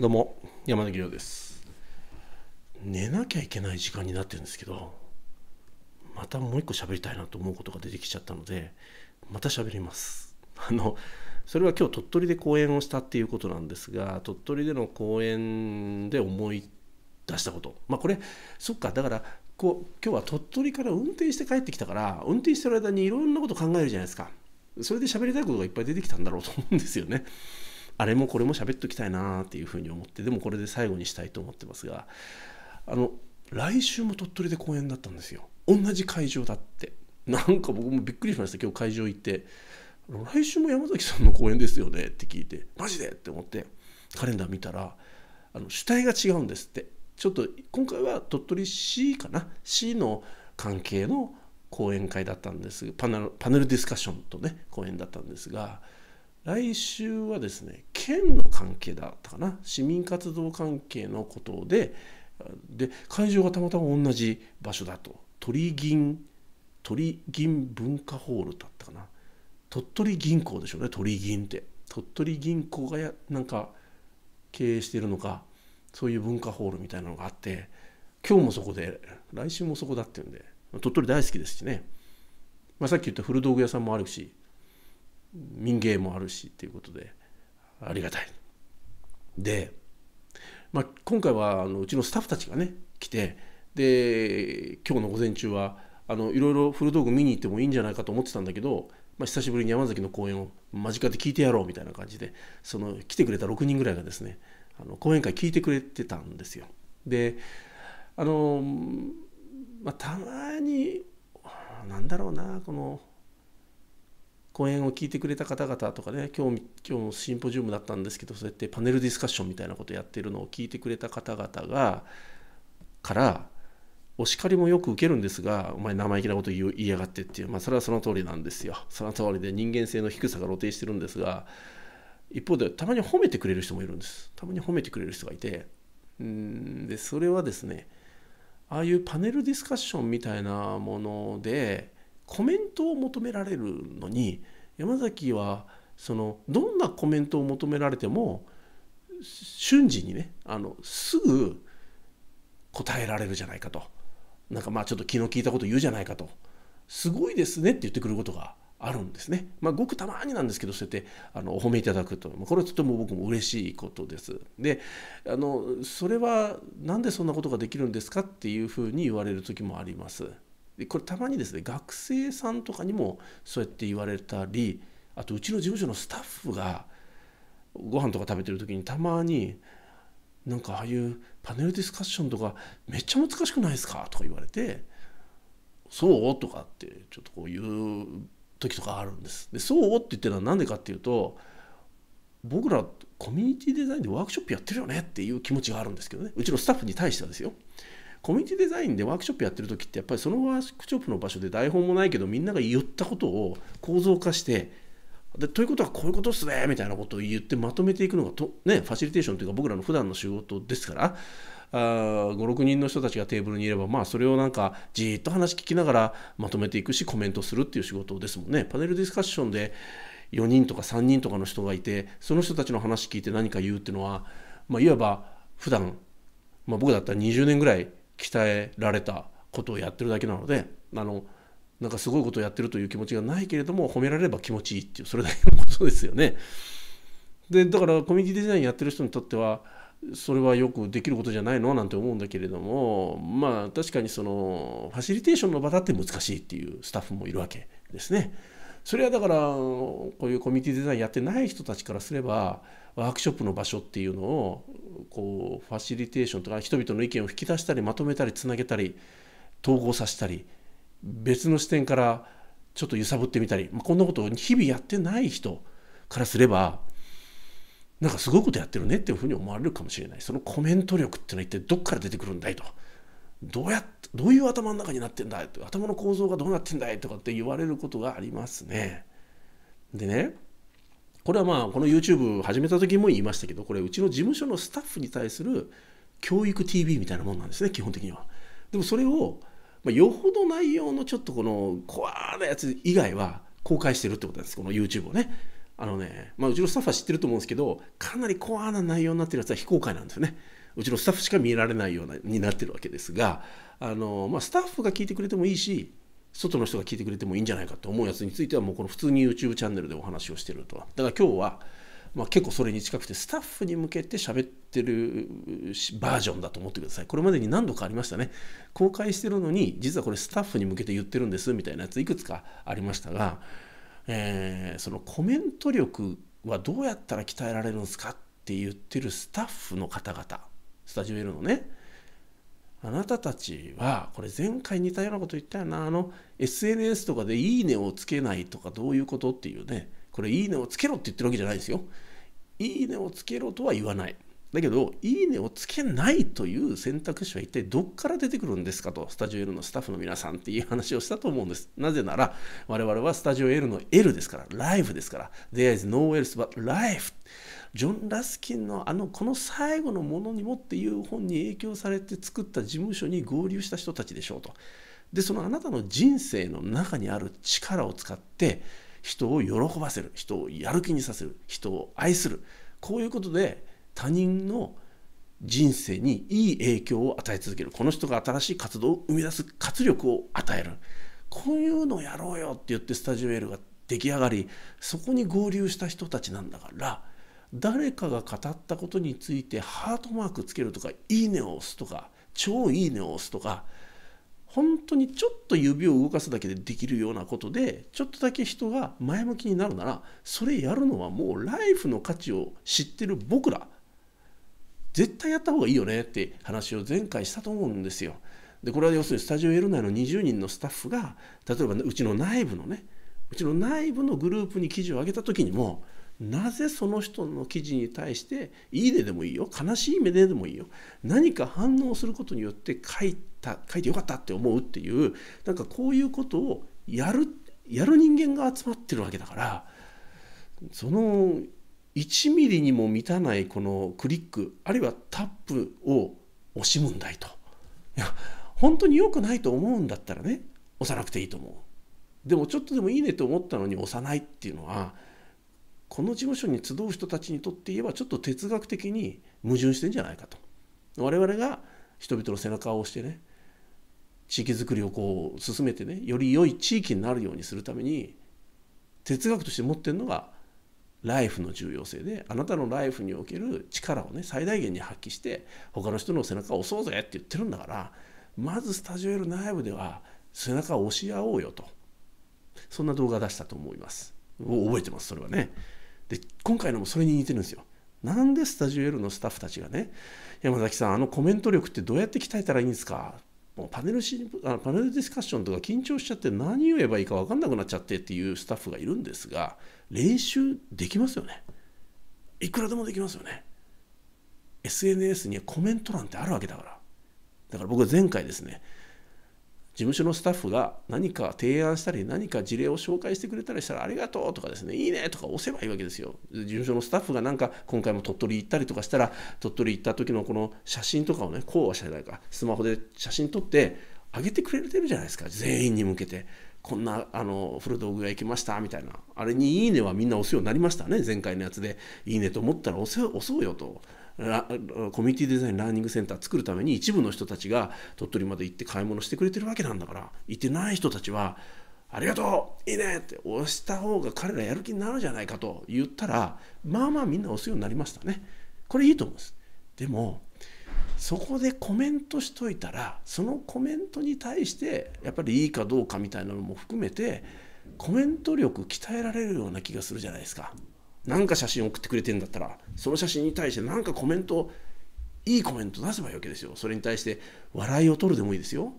どうも山崎亮です寝なきゃいけない時間になってるんですけどまたもう一個喋りたいなと思うことが出てきちゃったのでまた喋りますあのそれは今日鳥取で講演をしたっていうことなんですが鳥取での講演で思い出したことまあこれそっかだからこう今日は鳥取から運転して帰ってきたから運転してる間にいろんなこと考えるじゃないですかそれで喋りたいことがいっぱい出てきたんだろうと思うんですよねあれもこれも喋っときたいなっていうふうに思ってでもこれで最後にしたいと思ってますがあの来週も鳥取で公演だったんですよ同じ会場だってなんか僕もびっくりしました今日会場行って来週も山崎さんの公演ですよねって聞いてマジでって思ってカレンダー見たらあの主体が違うんですってちょっと今回は鳥取市かな市の関係の講演会だったんですパネルディスカッションとね講演だったんですが来週はですね県の関係だったかな市民活動関係のことでで会場がたまたま同じ場所だと鳥銀鳥銀文化ホールだったかな鳥取銀行でしょうね鳥銀って鳥取銀行がやなんか経営してるのかそういう文化ホールみたいなのがあって今日もそこで来週もそこだっていうんで鳥取大好きですしね、まあ、さっき言った古道具屋さんもあるし民芸もあるしということでありがたい。で、まあ、今回はあのうちのスタッフたちがね来てで今日の午前中はあのいろいろ古道具見に行ってもいいんじゃないかと思ってたんだけど、まあ、久しぶりに山崎の公演を間近で聞いてやろうみたいな感じでその来てくれた6人ぐらいがですねあの講演会聞いてくれてたんですよ。であの、まあ、たまになんだろうなこの講演を聞いてくれた方々とかね今日今日シンポジウムだったんですけどそうやってパネルディスカッションみたいなことやってるのを聞いてくれた方々がからお叱りもよく受けるんですが、お前生意気なこと言いやがってっていう、まあ、それはその通りなんですよ。その通りで人間性の低さが露呈してるんですが、一方でたまに褒めてくれる人もいるんです。たまに褒めてくれる人がいて、うんでそれはですね、ああいうパネルディスカッションみたいなもので、コメントを求められるのに山崎はそのどんなコメントを求められても瞬時にねあのすぐ答えられるじゃないかとなんかまあちょっと気の利いたこと言うじゃないかとすごいですねって言ってくることがあるんですね、まあ、ごくたまになんですけどそうやってあのお褒めいただくと、これはとても僕も嬉しいことですであのそれは何でそんなことができるんですかっていうふうに言われる時もあります。でこれたまにですね学生さんとかにもそうやって言われたりあとうちの事務所のスタッフがご飯とか食べてる時にたまになんかああいうパネルディスカッションとかめっちゃ難しくないですかとか言われてそうとかってちょっとこういう時とかあるんです。でそうって言ってるのは何でかっていうと僕らコミュニティデザインでワークショップやってるよねっていう気持ちがあるんですけどねうちのスタッフに対してはですよ。コミュニティデザインでワークショップやってる時ってやっぱりそのワークショップの場所で台本もないけどみんなが言ったことを構造化してでということはこういうことっすねみたいなことを言ってまとめていくのがと、ね、ファシリテーションというか僕らの普段の仕事ですから56人の人たちがテーブルにいれば、まあ、それをなんかじっと話聞きながらまとめていくしコメントするっていう仕事ですもんね。パネルディスカッションで4人とか3人とかの人がいてその人たちの話聞いて何か言うっていうのは、まあ、いわば普段まあ僕だったら20年ぐらい鍛えられたことをやってるだけなのであのなんかすごいことをやってるという気持ちがないけれども褒められれば気持ちいいっていうそれだけのことですよね。でだからコミュニティデザインやってる人にとってはそれはよくできることじゃないのなんて思うんだけれどもまあ確かにそのファシリテーションの場だって難しいっていうスタッフもいるわけですね。それはだからこういうコミュニティデザインやってない人たちからすればワークショップの場所っていうのをこうファシリテーションとか人々の意見を引き出したりまとめたりつなげたり統合させたり別の視点からちょっと揺さぶってみたり、まこんなことを日々やってない人からすればなんかすごいことやってるねっていうふうに思われるかもしれないそのコメント力っていうのは一体どっから出てくるんだいとどうやどういう頭の中になってんだい頭の構造がどうなってんだいとかって言われることがありますね。でねこれはまあこの YouTube 始めた時も言いましたけどこれうちの事務所のスタッフに対する教育 TV みたいなもんなんですね基本的には。でもそれを、まあ、よほど内容のちょっとこの怖なやつ以外は公開してるってことなんですこの YouTube をね。あのね、まあ、うちのスタッフは知ってると思うんですけどかなりコアな内容になってるやつは非公開なんですよね。うちのスタッフしか見られないようなになってるわけですがあの、まあ、スタッフが聞いてくれてもいいし外の人が聞いてくれてもいいんじゃないかと思うやつについてはもうこの普通に YouTube チャンネルでお話をしてるとだから今日は、まあ、結構それに近くてスタッフに向けて喋ってるバージョンだと思ってくださいこれまでに何度かありましたね公開してるのに実はこれスタッフに向けて言ってるんですみたいなやついくつかありましたが、えー、そのコメント力はどうやったら鍛えられるんですかって言ってるスタッフの方々スタジオ L のねあなたたちはこれ前回似たようなこと言ったよなあの SNS とかで「いいね」をつけないとかどういうことっていうねこれ「いいね」をつけろって言ってるわけじゃないですよ。「いいね」をつけろとは言わない。だけど、いいねをつけないという選択肢は一体どっから出てくるんですかと、スタジオ L のスタッフの皆さんっていう話をしたと思うんです。なぜなら、我々はスタジオ L の L ですから、ライフですから、There is no else but life。ジョン・ラスキンのあのこの最後のものにもっていう本に影響されて作った事務所に合流した人たちでしょうと。で、そのあなたの人生の中にある力を使って、人を喜ばせる、人をやる気にさせる、人を愛する。こういうことで、他人の人生にいい影響を与え続けるこの人が新しい活動を生み出す活力を与えるこういうのをやろうよって言ってスタジオエールが出来上がりそこに合流した人たちなんだから誰かが語ったことについてハートマークつけるとかいいねを押すとか超いいねを押すとか本当にちょっと指を動かすだけでできるようなことでちょっとだけ人が前向きになるならそれやるのはもうライフの価値を知ってる僕ら絶対やった方がいいよねって話を前回したと思うんですよ。でこれは要するにスタジオ L 内の20人のスタッフが例えばうちの内部のねうちの内部のグループに記事を上げた時にもなぜその人の記事に対していいねでもいいよ悲しい目ででもいいよ何か反応することによって書いた書いてよかったって思うっていうなんかこういうことをやるやる人間が集まってるわけだからその1ミリにも満たないこのクリックあるいはタップを惜しむんだいといや本当に良くないと思うんだったらね押さなくていいと思うでもちょっとでもいいねと思ったのに押さないっていうのはこの事務所に集う人たちにとって言えばちょっと哲学的に矛盾してんじゃないかと我々が人々の背中を押してね地域づくりをこう進めてねより良い地域になるようにするために哲学として持ってるのがライフの重要性であなたのライフにおける力をね最大限に発揮して他の人の背中を押そうぜって言ってるんだからまずスタジオ L 内部では背中を押し合おうよとそんな動画出したと思います覚えてますそれはねで今回のもそれに似てるんですよなんでスタジオ L のスタッフたちがね山崎さんあのコメント力ってどうやって鍛えたらいいんですかもうパネルシあパネルディスカッションとか緊張しちゃって何を言えばいいか分かんなくなっちゃってっていうスタッフがいるんですが練習できますよねいくらでもできますよね SNS にはコメント欄ってあるわけだからだから僕は前回ですね事務所のスタッフが何か提案したり何か事例を紹介してくれたりしたらありがとうとかですねいいねとか押せばいいわけですよ事務所のスタッフがなんか今回も鳥取行ったりとかしたら鳥取行った時のこの写真とかをねこうはしないかスマホで写真撮ってあげてくれてるじゃないですか全員に向けてこんなあの古道具が行きましたみたいなあれに「いいね」はみんな押すようになりましたね前回のやつで「いいね」と思ったら押そうよとコミュニティデザインラーニングセンター作るために一部の人たちが鳥取まで行って買い物してくれてるわけなんだから行ってない人たちは「ありがとういいね!」って押した方が彼らやる気になるじゃないかと言ったらまあまあみんな押すようになりましたね。これいいと思うんです。でもそこでコメントしといたらそのコメントに対してやっぱりいいかどうかみたいなのも含めてコメント力鍛えられるような気がするじゃないですか。何か写真送ってくれてんだったらその写真に対して何かコメントいいコメント出せばいいわけですよそれに対して笑いを取るでもいいですよ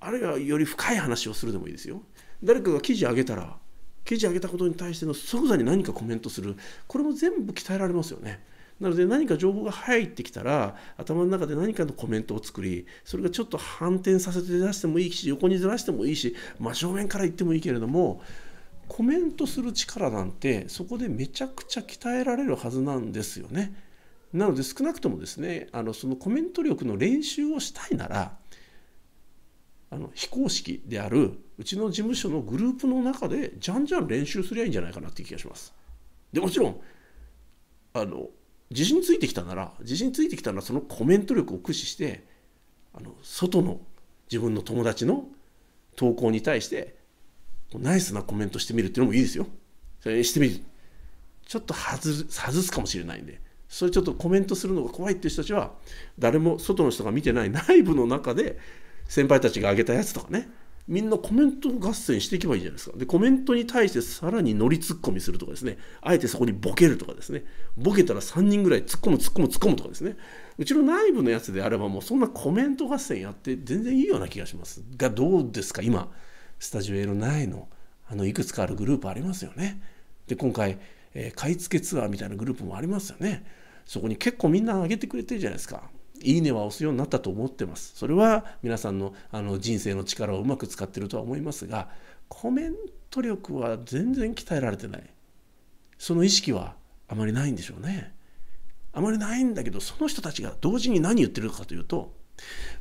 あるいはより深い話をするでもいいですよ誰かが記事上げたら記事上げたことに対しての即座に何かコメントするこれも全部鍛えられますよねなので何か情報が入ってきたら頭の中で何かのコメントを作りそれがちょっと反転させて出してもいいし横にずらしてもいいし真正面から言ってもいいけれどもコメントする力なんてそこでめちゃくちゃ鍛えられるはずなんですよね。なので少なくともですねあのそのコメント力の練習をしたいならあの非公式であるうちの事務所のグループの中でじゃんじゃん練習すりゃいいんじゃないかなっていう気がします。でもちろんあの自信ついてきたなら自信ついてきたならそのコメント力を駆使してあの外の自分の友達の投稿に対してナイスなコメントしてみるっていうのもいいですよ。それしてみる。ちょっと外外すかもしれないんで、それちょっとコメントするのが怖いっていう人たちは、誰も外の人が見てない内部の中で、先輩たちが上げたやつとかね、みんなコメント合戦していけばいいじゃないですか。で、コメントに対してさらに乗りツッコミするとかですね、あえてそこにボケるとかですね、ボケたら3人ぐらい突っ込む突っ込む突っ込むとかですね、うちの内部のやつであればもうそんなコメント合戦やって全然いいような気がします。が、どうですか、今。スタジオ A の内のあのいくつかあるグループありますよね。で今回、えー、買い付けツアーみたいなグループもありますよね。そこに結構みんな上げてくれてるじゃないですか。いいねは押すようになったと思ってます。それは皆さんのあの人生の力をうまく使ってるとは思いますがコメント力は全然鍛えられてない。その意識はあまりないんでしょうね。あまりないんだけどその人たちが同時に何言ってるかというと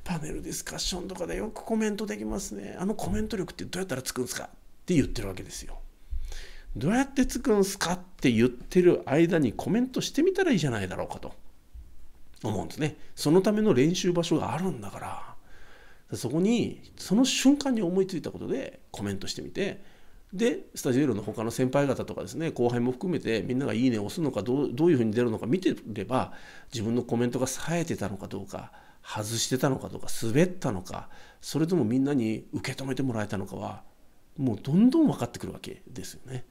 パネルディスカッションとかでよくコメントできますね。あのコメント力ってどうやったらつくんですかって言ってるわけですよ。どうやってつくんすかって言ってる間にコメントしてみたらいいじゃないだろうかと思うんですね。そのための練習場所があるんだから、そこにその瞬間に思いついたことでコメントしてみて、でスタジオエロの他の先輩方とかですね後輩も含めてみんなが「いいね」を押すのかどうどういうふうに出るのか見てれば自分のコメントが冴えてたのかどうか外してたのかとか滑ったのかそれともみんなに受け止めてもらえたのかはもうどんどん分かってくるわけですよね。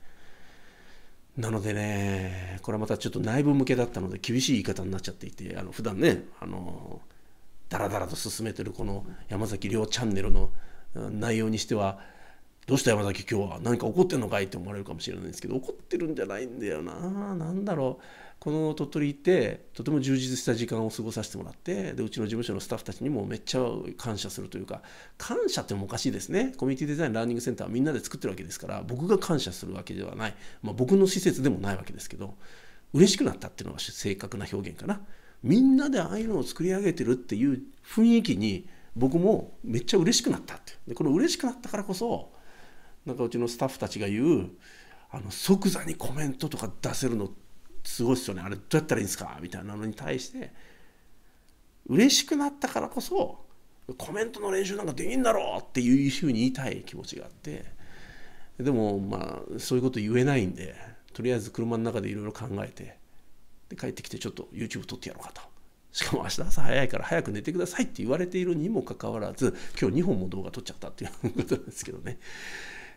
なのでねこれはまたちょっと内部向けだったので厳しい言い方になっちゃっていてあの普段ねあのダラダラと進めてるこの山崎亮チャンネルの内容にしてはどうした山崎今日は何か怒ってんのかいって思われるかもしれないんですけど怒ってるんじゃないんだよな何だろうこの鳥取行ってとても充実した時間を過ごさせてもらってでうちの事務所のスタッフたちにもめっちゃ感謝するというか感謝ってもおかしいですねコミュニティデザインラーニングセンターみんなで作ってるわけですから僕が感謝するわけではない、まあ、僕の施設でもないわけですけど嬉しくなったっていうのが正確な表現かなみんなでああいうのを作り上げてるっていう雰囲気に僕もめっちゃ嬉しくなったってでこの嬉しくなったからこそなんかうちのスタッフたちが言うあの即座にコメントとか出せるのすごいっすよねあれどうやったらいいんですかみたいなのに対して嬉しくなったからこそコメントの練習なんかできんだろうっていうふうに言いたい気持ちがあってでもまあそういうこと言えないんでとりあえず車の中でいろいろ考えてで帰ってきてちょっと YouTube 撮ってやろうかとしかも明日朝早いから早く寝てくださいって言われているにもかかわらず今日2本も動画撮っちゃったっていうことなんですけどね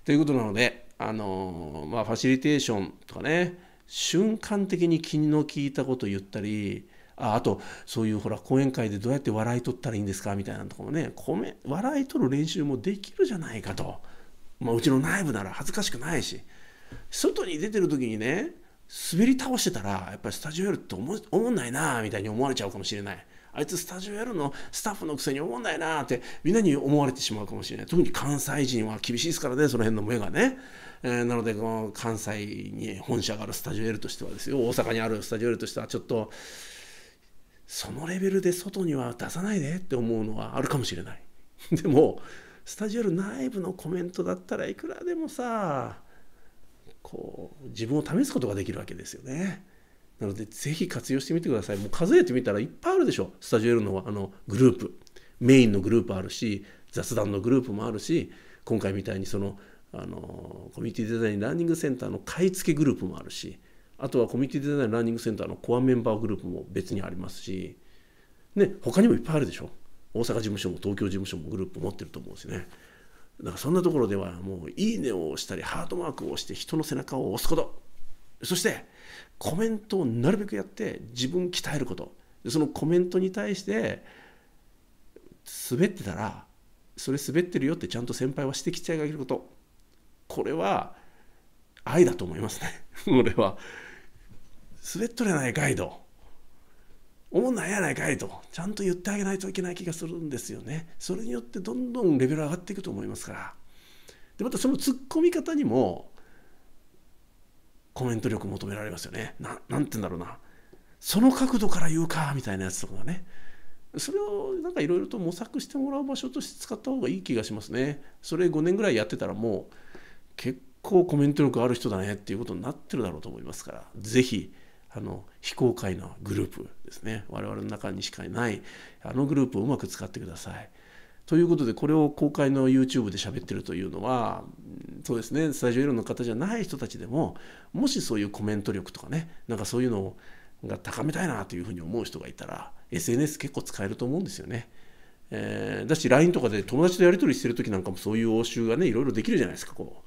ということなので、あのまあ、ファシリテーションとかね瞬間的に気の利いたこと言ったりああとそういうほら講演会でどうやって笑い取ったらいいんですかみたいなとこもね笑い取る練習もできるじゃないかと、まあ、うちの内部なら恥ずかしくないし外に出てる時にね滑り倒してたらやっぱりスタジオやるって思思んないなみたいに思われちゃうかもしれない。あいつスタジオやるのスタッフのくせに思んないなってみんなに思われてしまうかもしれない特に関西人は厳しいですからねその辺の目がね、えー、なのでこの関西に本社があるスタジオ L としてはですよ大阪にあるスタジオ L としてはちょっとそのレベルで外には出さないでって思うのはあるかもしれない でもスタジオ L 内部のコメントだったらいくらでもさこう自分を試すことができるわけですよね。なので、ぜひ活用してみてください。もう数えてみたらいっぱいあるでしょ。スタジオ L のあのグループ。メインのグループあるし、雑談のグループもあるし、今回みたいにその、あのコミュニティデザインラーニングセンターの買い付けグループもあるし、あとはコミュニティデザインラーニングセンターのコアメンバーグループも別にありますし、ね、他にもいっぱいあるでしょ。大阪事務所も東京事務所もグループ持ってると思うしね。だからそんなところではもう「いいね」を押したりハートマークを押して人の背中を押すことそしてコメントをなるべくやって自分鍛えることそのコメントに対して滑ってたらそれ滑ってるよってちゃんと先輩は指摘してあげることこれは愛だと思いますね俺 は滑っとれないかいとおんないやないかいとちゃんと言ってあげないといけない気がするんですよねそれによってどんどんレベル上がっていくと思いますからでまたその突っ込み方にもコメント力求められますよね。ななんて言うんだろうな。その角度から言うかみたいなやつとかね。それをなんかいろいろと模索してもらう場所として使った方がいい気がしますね。それ5年ぐらいやってたらもう結構コメント力ある人だねっていうことになってるだろうと思いますから、是非あの非公開のグループですね我々の中にしかいないあのグループをうまく使ってください。ということでこれを公開の YouTube で喋ってるというのはそうですねスタジオイロの方じゃない人たちでももしそういうコメント力とかねなんかそういうのが高めたいなというふうに思う人がいたら SNS 結構使えると思うんですよね。えー、だし LINE とかで友達とやり取りしてる時なんかもそういう応酬がねいろいろできるじゃないですかこ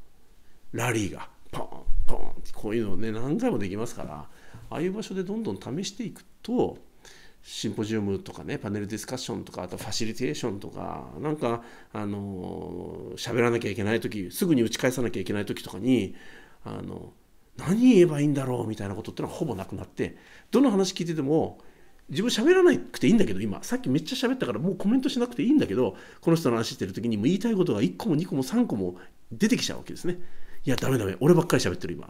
うラリーがポンポンってこういうのをね何回もできますからああいう場所でどんどん試していくとシンポジウムとかねパネルディスカッションとかあとファシリテーションとかなんかあの喋らなきゃいけない時すぐに打ち返さなきゃいけない時とかにあの何言えばいいんだろうみたいなことってのはほぼなくなってどの話聞いてても自分喋らなくていいんだけど今さっきめっちゃ喋ったからもうコメントしなくていいんだけどこの人の話してる時にもう言いたいことが1個も2個も3個も出てきちゃうわけですねいやダメダメ俺ばっかり喋ってる今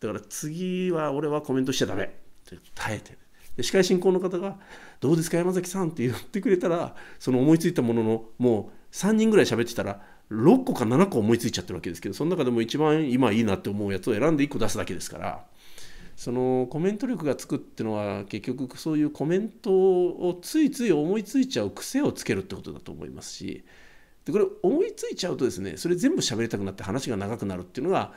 だから次は俺はコメントしちゃダメ耐えてで司会進行の方が「どうですか山崎さん」って言ってくれたらその思いついたもののもう3人ぐらい喋ってたら6個か7個思いついちゃってるわけですけどその中でも一番今いいなって思うやつを選んで1個出すだけですからそのコメント力がつくっていうのは結局そういうコメントをついつい思いついちゃう癖をつけるってことだと思いますしでこれ思いついちゃうとですねそれ全部喋りたくなって話が長くなるっていうのが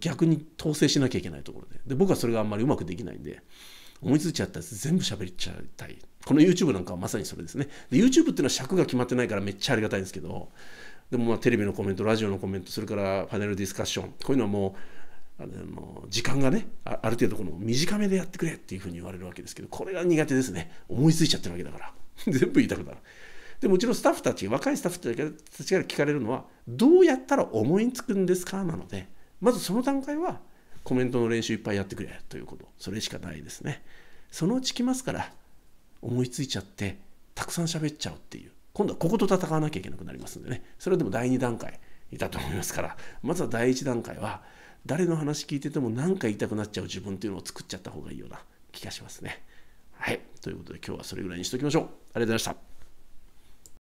逆に統制しなきゃいけないところでで僕はそれがあんまりうまくできないんで。思いついちゃったやつ全部喋りちゃいたい。この YouTube なんかはまさにそれですね。で、YouTube っていうのは尺が決まってないからめっちゃありがたいんですけど、でもまあテレビのコメント、ラジオのコメント、それからパネルディスカッション、こういうのはもう、あの時間がねあ、ある程度この短めでやってくれっていうふうに言われるわけですけど、これが苦手ですね。思いついちゃってるわけだから。全部言いたくなる。でもちろんスタッフたち、若いスタッフたちから聞かれるのは、どうやったら思いつくんですかなので、まずその段階は、コメントの練習いっぱいやってくれということそれしかないですねそのうち来ますから思いついちゃってたくさん喋っちゃうっていう今度はここと戦わなきゃいけなくなりますんでねそれでも第2段階いたと思いますからまずは第1段階は誰の話聞いてても何か言いたくなっちゃう自分っていうのを作っちゃった方がいいような気がしますねはいということで今日はそれぐらいにしときましょうありがとうございました